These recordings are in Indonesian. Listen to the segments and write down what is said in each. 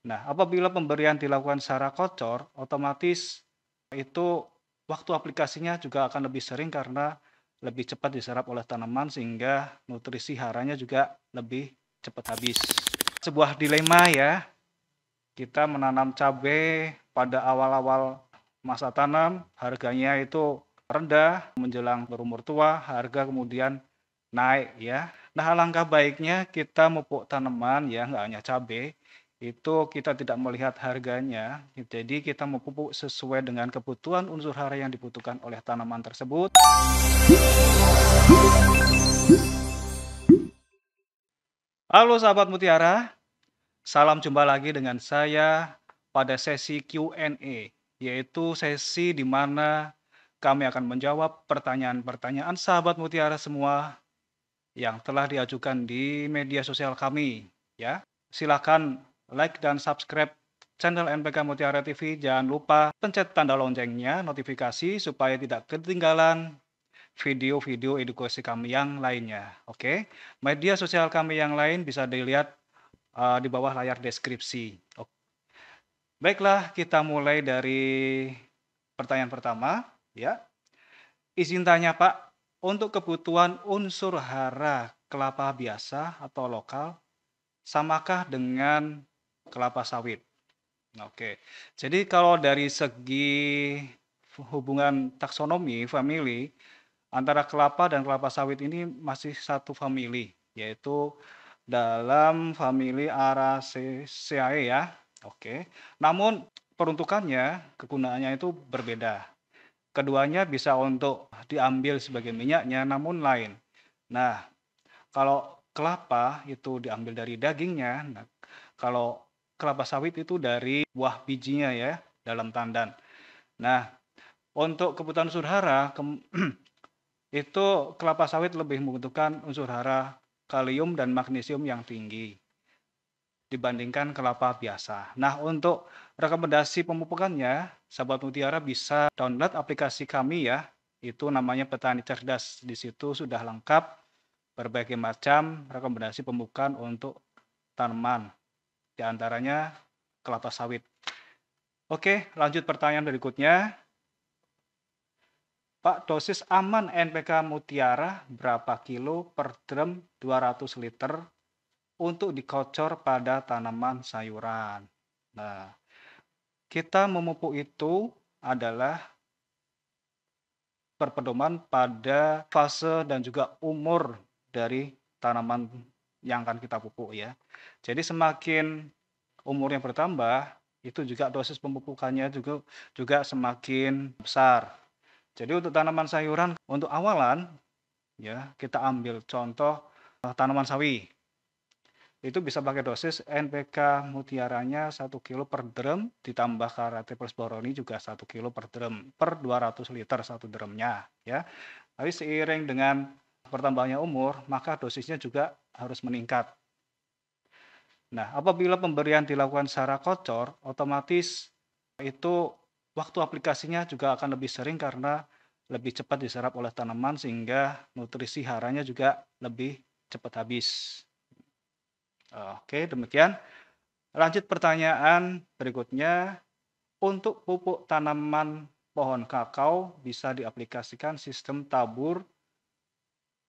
Nah, apabila pemberian dilakukan secara kocor, otomatis itu waktu aplikasinya juga akan lebih sering karena lebih cepat diserap oleh tanaman sehingga nutrisi haranya juga lebih cepat habis. Sebuah dilema ya, kita menanam cabai pada awal-awal masa tanam, harganya itu rendah, menjelang berumur tua, harga kemudian naik ya. Nah alangkah baiknya kita mupuk tanaman ya, nggak hanya cabai, itu kita tidak melihat harganya. Jadi kita memupuk sesuai dengan kebutuhan unsur hara yang dibutuhkan oleh tanaman tersebut. Halo sahabat mutiara, salam jumpa lagi dengan saya pada sesi Q&A, yaitu sesi di mana kami akan menjawab pertanyaan-pertanyaan sahabat mutiara semua yang telah diajukan di media sosial kami. Ya, silakan like dan subscribe channel NPK Mutiara TV. Jangan lupa pencet tanda loncengnya, notifikasi supaya tidak ketinggalan video-video edukasi kami yang lainnya. Oke, okay? media sosial kami yang lain bisa dilihat uh, di bawah layar deskripsi. Okay. Baiklah, kita mulai dari pertanyaan pertama, ya. Izin tanya Pak, untuk kebutuhan unsur hara kelapa biasa atau lokal, samakah dengan kelapa sawit. Oke, jadi kalau dari segi hubungan taksonomi family antara kelapa dan kelapa sawit ini masih satu family, yaitu dalam family Araceae ya. Oke, namun peruntukannya, kegunaannya itu berbeda. Keduanya bisa untuk diambil sebagai minyaknya, namun lain. Nah, kalau kelapa itu diambil dari dagingnya, nah, kalau kelapa sawit itu dari buah bijinya ya dalam tandan. Nah, untuk kebutuhan unsur hara ke itu kelapa sawit lebih membutuhkan unsur hara kalium dan magnesium yang tinggi dibandingkan kelapa biasa. Nah, untuk rekomendasi pemupukannya, sahabat mutiara bisa download aplikasi kami ya. Itu namanya Petani Cerdas. Di situ sudah lengkap berbagai macam rekomendasi pemupukan untuk tanaman di antaranya kelapa sawit. Oke, lanjut pertanyaan berikutnya. Pak, dosis aman NPK mutiara berapa kilo per drum 200 liter untuk dikocor pada tanaman sayuran? Nah, kita memupuk itu adalah berpedoman pada fase dan juga umur dari tanaman yang akan kita pupuk ya. Jadi semakin umurnya bertambah, itu juga dosis pemupukannya juga juga semakin besar. Jadi untuk tanaman sayuran untuk awalan ya kita ambil contoh eh, tanaman sawi. Itu bisa pakai dosis NPK mutiaranya 1 kilo per drum ditambah karate plus boroni juga 1 kilo per drum per 200 liter satu drumnya ya. Tapi seiring dengan pertambahannya umur, maka dosisnya juga harus meningkat. Nah, apabila pemberian dilakukan secara kocor, otomatis itu waktu aplikasinya juga akan lebih sering karena lebih cepat diserap oleh tanaman sehingga nutrisi haranya juga lebih cepat habis. Oke, demikian. Lanjut pertanyaan berikutnya. Untuk pupuk tanaman pohon kakao bisa diaplikasikan sistem tabur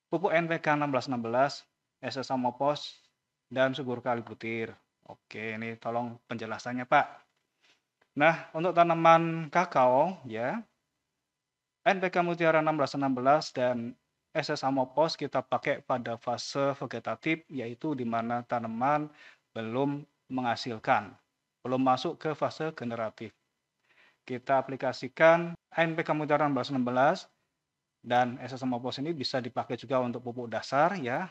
pupuk NPK 1616 SSM Pos dan subur kali butir. Oke, ini tolong penjelasannya Pak. Nah, untuk tanaman kakao ya, NPK Mutiara 1616 dan SS Amopos kita pakai pada fase vegetatif, yaitu di mana tanaman belum menghasilkan, belum masuk ke fase generatif. Kita aplikasikan NPK Mutiara 1616 dan SS Amopos ini bisa dipakai juga untuk pupuk dasar ya,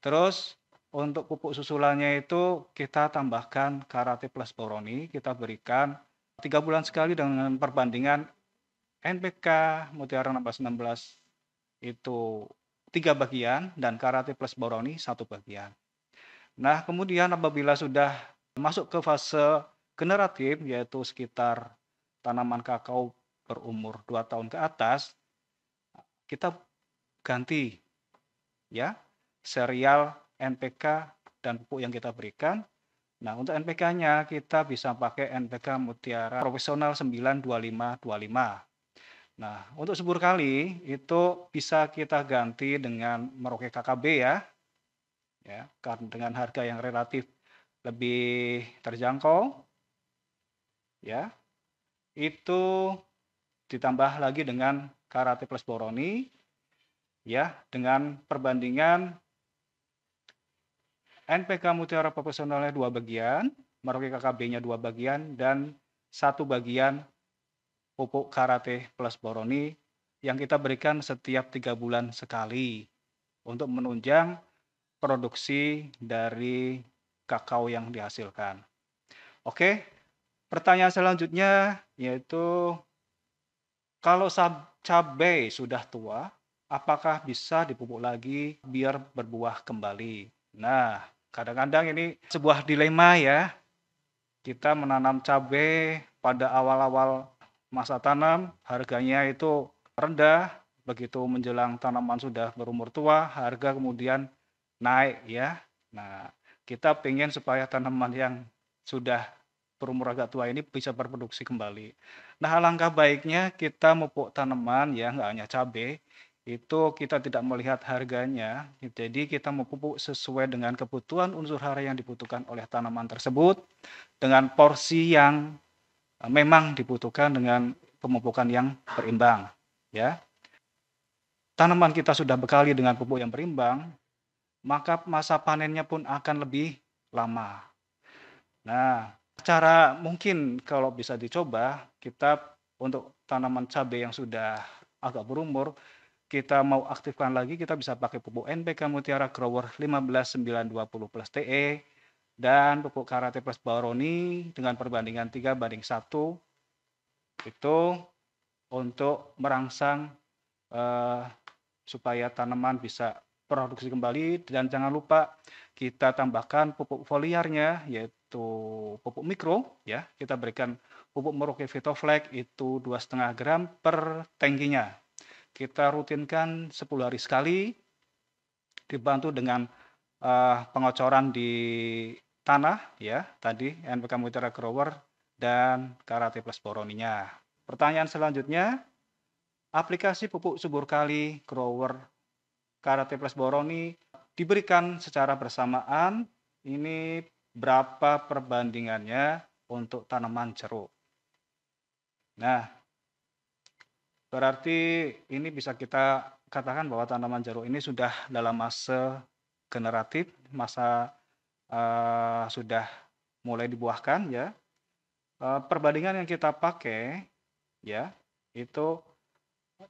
Terus untuk pupuk susulannya itu kita tambahkan karate plus boroni, kita berikan tiga bulan sekali dengan perbandingan NPK Mutiara 1616 itu tiga bagian dan karate plus boroni satu bagian. Nah kemudian apabila sudah masuk ke fase generatif yaitu sekitar tanaman kakao berumur 2 tahun ke atas kita ganti ya serial NPK dan pupuk yang kita berikan. Nah, untuk NPK-nya kita bisa pakai NPK Mutiara Profesional 92525. Nah, untuk subur kali itu bisa kita ganti dengan Merauke KKB ya. Ya, karena dengan harga yang relatif lebih terjangkau. Ya. Itu ditambah lagi dengan Karate plus Boroni ya dengan perbandingan NPK mutiara profesionalnya dua bagian, Merauke KKB-nya dua bagian, dan satu bagian pupuk karate plus boroni yang kita berikan setiap tiga bulan sekali untuk menunjang produksi dari kakao yang dihasilkan. Oke, pertanyaan selanjutnya yaitu kalau cabai sudah tua, apakah bisa dipupuk lagi biar berbuah kembali? Nah, Kadang-kadang ini sebuah dilema ya. Kita menanam cabai pada awal-awal masa tanam, harganya itu rendah, begitu menjelang tanaman sudah berumur tua, harga kemudian naik ya. Nah, kita pengen supaya tanaman yang sudah berumur agak tua ini bisa berproduksi kembali. Nah, alangkah baiknya kita mupuk tanaman ya, nggak hanya cabai, itu kita tidak melihat harganya. Jadi kita memupuk sesuai dengan kebutuhan unsur hara yang dibutuhkan oleh tanaman tersebut dengan porsi yang e, memang dibutuhkan dengan pemupukan yang berimbang, ya. Tanaman kita sudah bekali dengan pupuk yang berimbang, maka masa panennya pun akan lebih lama. Nah, cara mungkin kalau bisa dicoba kita untuk tanaman cabai yang sudah agak berumur kita mau aktifkan lagi kita bisa pakai pupuk NPK Mutiara Grower 15920 plus TE dan pupuk karate plus baroni dengan perbandingan 3 banding 1 itu untuk merangsang eh, supaya tanaman bisa produksi kembali dan jangan lupa kita tambahkan pupuk foliarnya yaitu pupuk mikro ya kita berikan pupuk Merauke Vitoflex itu dua setengah gram per tangkinya kita rutinkan 10 hari sekali dibantu dengan uh, pengocoran di tanah ya tadi NPK Mutiara Grower dan Karate Plus Boroninya. Pertanyaan selanjutnya, aplikasi pupuk subur kali Grower Karate Plus Boroni diberikan secara bersamaan. Ini berapa perbandingannya untuk tanaman jeruk? Nah, Berarti ini bisa kita katakan bahwa tanaman jeruk ini sudah dalam masa generatif, masa uh, sudah mulai dibuahkan ya. Uh, perbandingan yang kita pakai ya itu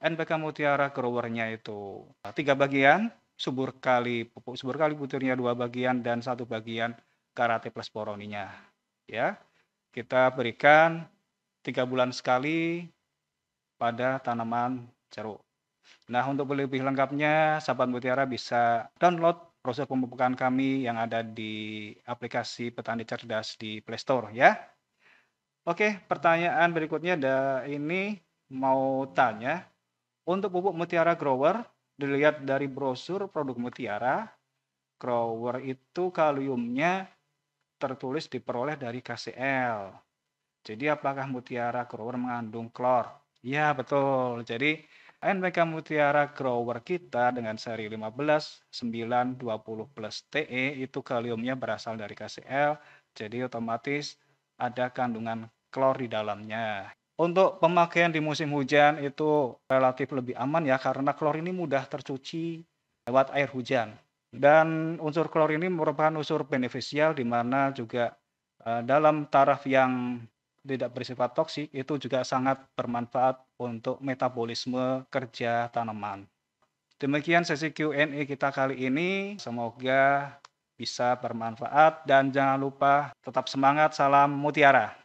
NPK Mutiara growernya itu tiga bagian subur kali pupuk subur kali butirnya dua bagian dan satu bagian karate plus boroninya ya kita berikan tiga bulan sekali pada tanaman jeruk. Nah, untuk lebih lengkapnya, sahabat mutiara bisa download proses pemupukan kami yang ada di aplikasi Petani Cerdas di Play Store ya. Oke, pertanyaan berikutnya ada ini mau tanya untuk pupuk mutiara grower dilihat dari brosur produk mutiara grower itu kaliumnya tertulis diperoleh dari KCl. Jadi apakah mutiara grower mengandung klor? Iya betul. Jadi NPK Mutiara Grower kita dengan seri 15 9 20 plus TE itu kaliumnya berasal dari KCl, jadi otomatis ada kandungan klor di dalamnya. Untuk pemakaian di musim hujan itu relatif lebih aman ya karena klor ini mudah tercuci lewat air hujan. Dan unsur klor ini merupakan unsur beneficial di mana juga eh, dalam taraf yang tidak bersifat toksik itu juga sangat bermanfaat untuk metabolisme kerja tanaman. Demikian sesi Q&A kita kali ini. Semoga bisa bermanfaat dan jangan lupa tetap semangat. Salam Mutiara.